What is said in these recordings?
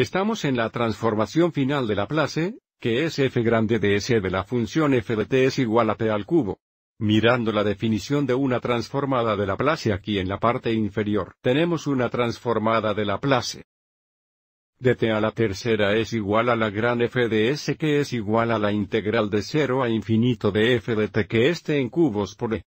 Estamos en la transformación final de la Laplace, que es f grande de s de la función f de t es igual a t al cubo. Mirando la definición de una transformada de la Laplace aquí en la parte inferior, tenemos una transformada de Laplace. De t a la tercera es igual a la gran f de s que es igual a la integral de 0 a infinito de f de t que este en cubos por e.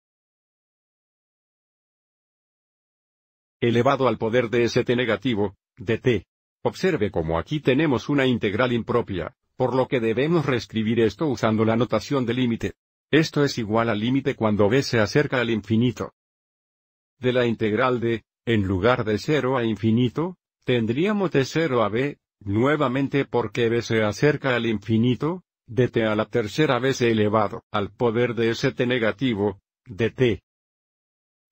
Elevado al poder de T negativo, de t. Observe cómo aquí tenemos una integral impropia, por lo que debemos reescribir esto usando la notación de límite. Esto es igual al límite cuando b se acerca al infinito. De la integral de, en lugar de 0 a infinito, tendríamos de 0 a b, nuevamente porque b se acerca al infinito, de t a la tercera vez elevado al poder de t negativo, dt.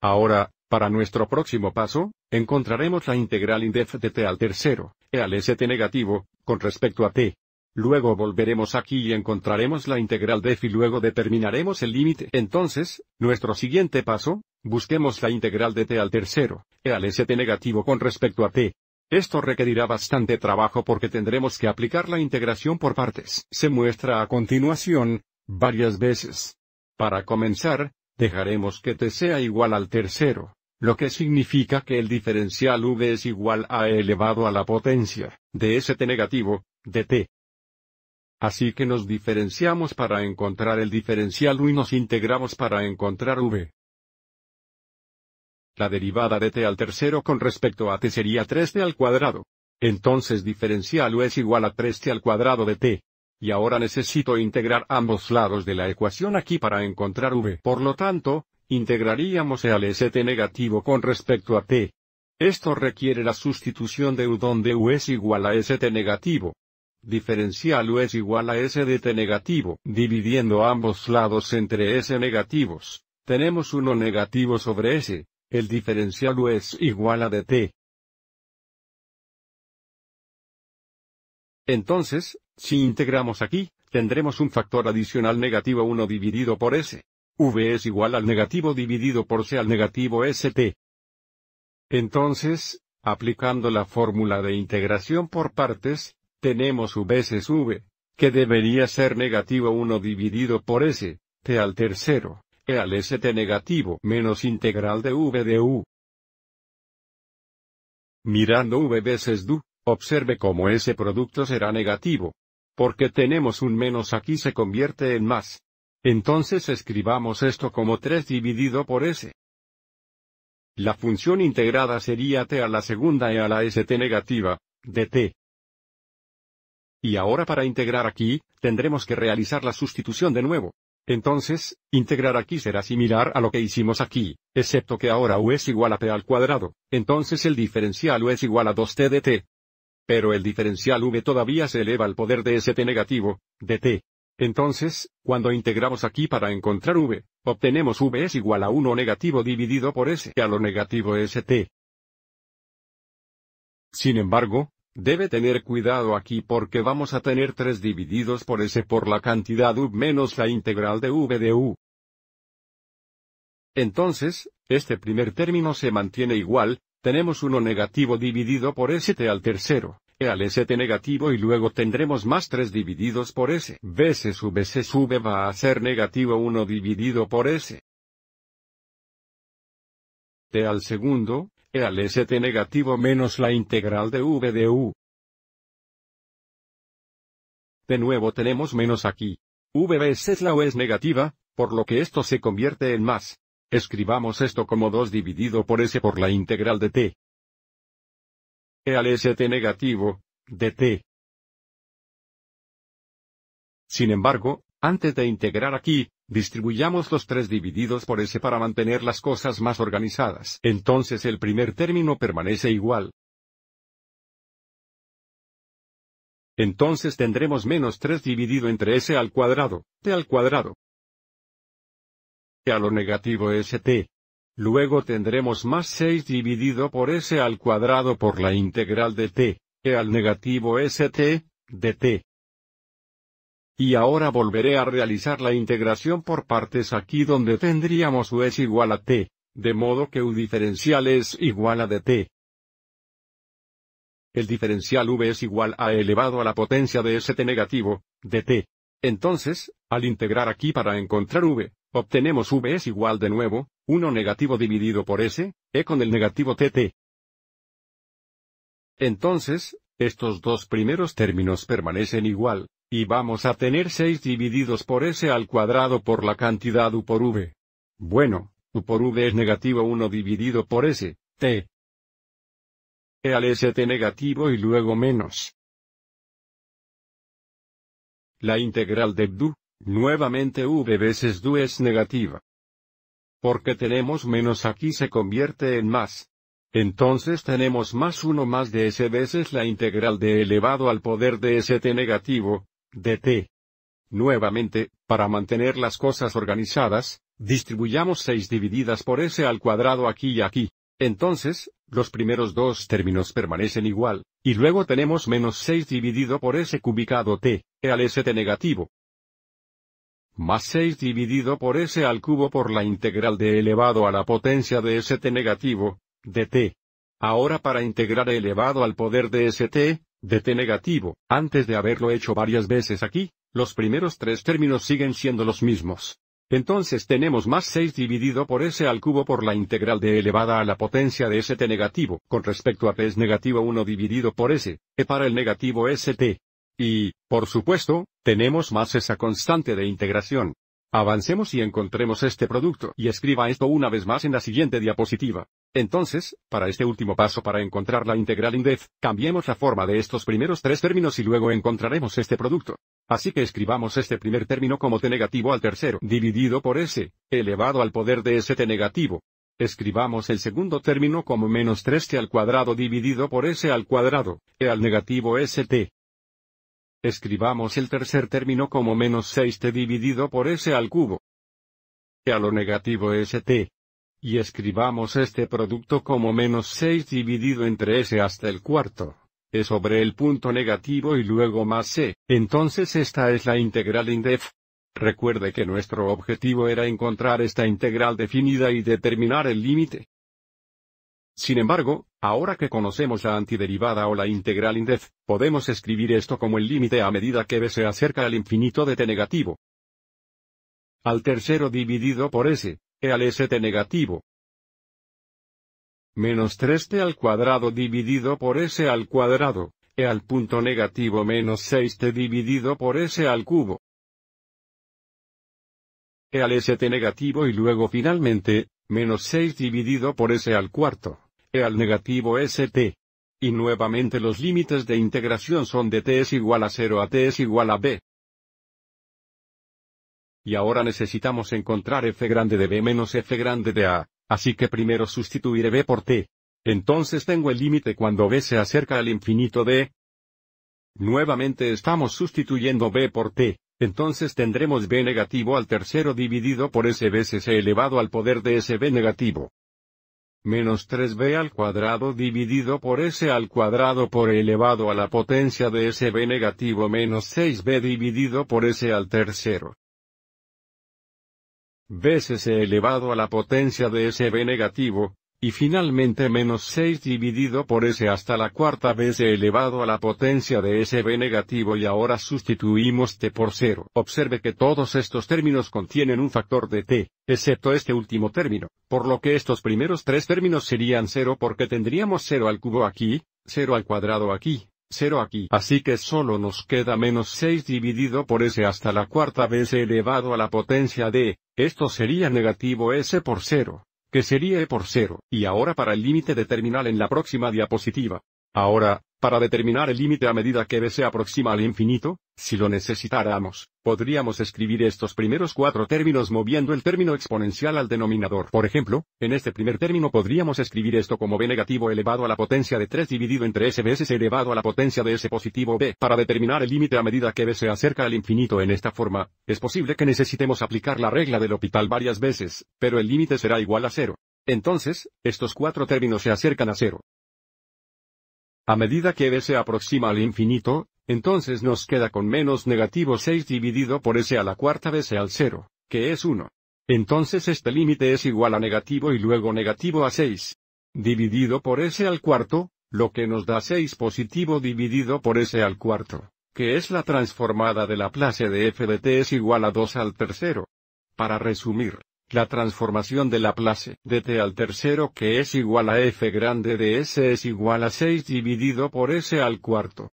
Ahora, para nuestro próximo paso, encontraremos la integral indef de t al tercero, e al t negativo, con respecto a t. Luego volveremos aquí y encontraremos la integral de y luego determinaremos el límite. Entonces, nuestro siguiente paso, busquemos la integral de t al tercero, e al t negativo con respecto a t. Esto requerirá bastante trabajo porque tendremos que aplicar la integración por partes. Se muestra a continuación, varias veces. Para comenzar, dejaremos que t sea igual al tercero, lo que significa que el diferencial v es igual a e elevado a la potencia, de st negativo, de t. Así que nos diferenciamos para encontrar el diferencial u y nos integramos para encontrar v. La derivada de t al tercero con respecto a t sería 3t al cuadrado. Entonces diferencial u es igual a 3t al cuadrado de t. Y ahora necesito integrar ambos lados de la ecuación aquí para encontrar v. Por lo tanto, integraríamos e t negativo con respecto a T. Esto requiere la sustitución de U donde U es igual a ST e negativo. Diferencial U es igual a S e de T negativo, dividiendo ambos lados entre S negativos. Tenemos 1 negativo sobre S. El diferencial U es igual a DT. Entonces, si integramos aquí, tendremos un factor adicional negativo 1 dividido por S. V es igual al negativo dividido por C al negativo ST. Entonces, aplicando la fórmula de integración por partes, tenemos V veces V, que debería ser negativo 1 dividido por S, T al tercero, E al ST negativo menos integral de V de U. Mirando V veces DU, observe cómo ese producto será negativo. Porque tenemos un menos aquí se convierte en más. Entonces escribamos esto como 3 dividido por s. La función integrada sería t a la segunda e a la st negativa, dt. Y ahora para integrar aquí, tendremos que realizar la sustitución de nuevo. Entonces, integrar aquí será similar a lo que hicimos aquí, excepto que ahora u es igual a t al cuadrado, entonces el diferencial u es igual a 2t de t. Pero el diferencial v todavía se eleva al poder de st negativo, dt. Entonces, cuando integramos aquí para encontrar v, obtenemos v es igual a 1 negativo dividido por s a lo negativo st. Sin embargo, debe tener cuidado aquí porque vamos a tener 3 divididos por s por la cantidad u menos la integral de v de u. Entonces, este primer término se mantiene igual, tenemos 1 negativo dividido por st al tercero e al t negativo y luego tendremos más 3 divididos por s veces sub s v va a ser negativo 1 dividido por s. t al segundo, e al st negativo menos la integral de v de u. De nuevo tenemos menos aquí. v veces la u es negativa, por lo que esto se convierte en más. Escribamos esto como 2 dividido por s por la integral de t e al St negativo, dt. Sin embargo, antes de integrar aquí, distribuyamos los tres divididos por S para mantener las cosas más organizadas. Entonces el primer término permanece igual. Entonces tendremos menos 3 dividido entre S al cuadrado, T al cuadrado. e a lo negativo ST. Luego tendremos más 6 dividido por s al cuadrado por la integral de t, e al negativo st, dt. Y ahora volveré a realizar la integración por partes aquí donde tendríamos u es igual a t, de modo que u diferencial es igual a dt. El diferencial v es igual a elevado a la potencia de st negativo, dt. Entonces, al integrar aquí para encontrar v, obtenemos v es igual de nuevo, 1 negativo dividido por S, E con el negativo TT. Entonces, estos dos primeros términos permanecen igual, y vamos a tener 6 divididos por S al cuadrado por la cantidad U por V. Bueno, U por V es negativo 1 dividido por S, T. E al ST negativo y luego menos. La integral de du, nuevamente v veces du es negativa porque tenemos menos aquí se convierte en más. Entonces tenemos más 1 más de s veces la integral de elevado al poder de st negativo, de t. Nuevamente, para mantener las cosas organizadas, distribuyamos 6 divididas por s al cuadrado aquí y aquí. Entonces, los primeros dos términos permanecen igual, y luego tenemos menos 6 dividido por s cubicado t, e al st negativo más 6 dividido por s al cubo por la integral de elevado a la potencia de st negativo, dt. Ahora para integrar elevado al poder de st, dt negativo, antes de haberlo hecho varias veces aquí, los primeros tres términos siguen siendo los mismos. Entonces tenemos más 6 dividido por s al cubo por la integral de elevada a la potencia de st negativo, con respecto a p es negativo 1 dividido por s, e para el negativo st. Y, por supuesto, tenemos más esa constante de integración. Avancemos y encontremos este producto y escriba esto una vez más en la siguiente diapositiva. Entonces, para este último paso para encontrar la integral INDEF, cambiemos la forma de estos primeros tres términos y luego encontraremos este producto. Así que escribamos este primer término como t negativo al tercero, dividido por s, elevado al poder de t negativo. Escribamos el segundo término como menos 3t al cuadrado dividido por s al cuadrado, e al negativo st. Escribamos el tercer término como menos 6t dividido por s al cubo. A lo negativo st. Y escribamos este producto como menos 6 dividido entre s hasta el cuarto. E sobre el punto negativo y luego más c. Entonces esta es la integral indef. Recuerde que nuestro objetivo era encontrar esta integral definida y determinar el límite. Sin embargo, ahora que conocemos la antiderivada o la integral indef, podemos escribir esto como el límite a medida que b se acerca al infinito de t negativo. Al tercero dividido por s, e al t negativo. Menos 3t al cuadrado dividido por s al cuadrado, e al punto negativo menos 6t dividido por s al cubo. e al t negativo y luego finalmente, menos 6 dividido por s al cuarto al negativo st. Y nuevamente los límites de integración son de t es igual a 0 a t es igual a b. Y ahora necesitamos encontrar f grande de b menos f grande de a, así que primero sustituiré b por t. Entonces tengo el límite cuando b se acerca al infinito de. Nuevamente estamos sustituyendo b por t, entonces tendremos b negativo al tercero dividido por s veces e elevado al poder de B negativo menos 3b al cuadrado dividido por s al cuadrado por elevado a la potencia de sb negativo menos 6b dividido por s al tercero. veces e elevado a la potencia de sb negativo, y finalmente menos 6 dividido por s hasta la cuarta vez elevado a la potencia de sb negativo y ahora sustituimos t por 0. Observe que todos estos términos contienen un factor de t, excepto este último término, por lo que estos primeros tres términos serían 0 porque tendríamos 0 al cubo aquí, 0 al cuadrado aquí, 0 aquí. Así que solo nos queda menos 6 dividido por s hasta la cuarta vez elevado a la potencia de, esto sería negativo s por 0 que sería E por cero, y ahora para el límite de terminal en la próxima diapositiva. Ahora, para determinar el límite a medida que b se aproxima al infinito, si lo necesitáramos, podríamos escribir estos primeros cuatro términos moviendo el término exponencial al denominador. Por ejemplo, en este primer término podríamos escribir esto como b negativo elevado a la potencia de 3 dividido entre s veces elevado a la potencia de s positivo b. Para determinar el límite a medida que b se acerca al infinito en esta forma, es posible que necesitemos aplicar la regla del hospital varias veces, pero el límite será igual a cero. Entonces, estos cuatro términos se acercan a cero. A medida que b se aproxima al infinito, entonces nos queda con menos negativo 6 dividido por s a la cuarta veces al 0, que es 1. Entonces este límite es igual a negativo y luego negativo a 6. Dividido por s al cuarto, lo que nos da 6 positivo dividido por s al cuarto, que es la transformada de la clase de f de t es igual a 2 al tercero. Para resumir, la transformación de Laplace de t al tercero que es igual a f grande de s es igual a 6 dividido por s al cuarto.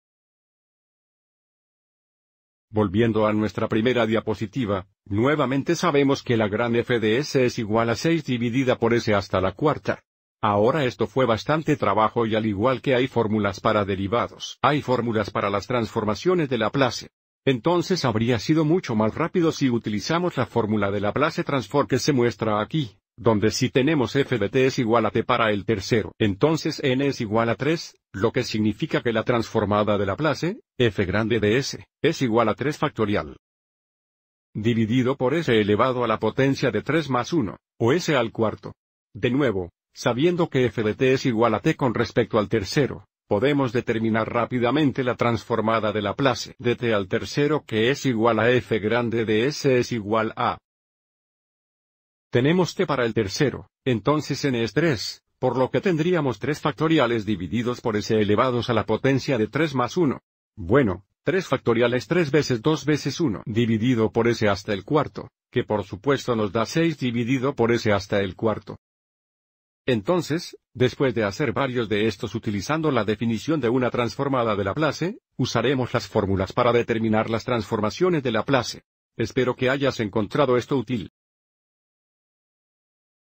Volviendo a nuestra primera diapositiva, nuevamente sabemos que la gran f de s es igual a 6 dividida por s hasta la cuarta. Ahora esto fue bastante trabajo y al igual que hay fórmulas para derivados, hay fórmulas para las transformaciones de la Laplace. Entonces habría sido mucho más rápido si utilizamos la fórmula de la Laplace transform que se muestra aquí, donde si tenemos f de t es igual a t para el tercero, entonces n es igual a 3, lo que significa que la transformada de la Laplace, f grande de s, es igual a 3 factorial. Dividido por s elevado a la potencia de 3 más 1, o s al cuarto. De nuevo, sabiendo que f de t es igual a t con respecto al tercero, podemos determinar rápidamente la transformada de la Laplace de t al tercero que es igual a f grande de s es igual a. Tenemos t para el tercero, entonces n es 3, por lo que tendríamos 3 factoriales divididos por s elevados a la potencia de 3 más 1. Bueno, 3 factoriales 3 veces 2 veces 1 dividido por s hasta el cuarto, que por supuesto nos da 6 dividido por s hasta el cuarto. Entonces, después de hacer varios de estos utilizando la definición de una transformada de Laplace, usaremos las fórmulas para determinar las transformaciones de Laplace. Espero que hayas encontrado esto útil.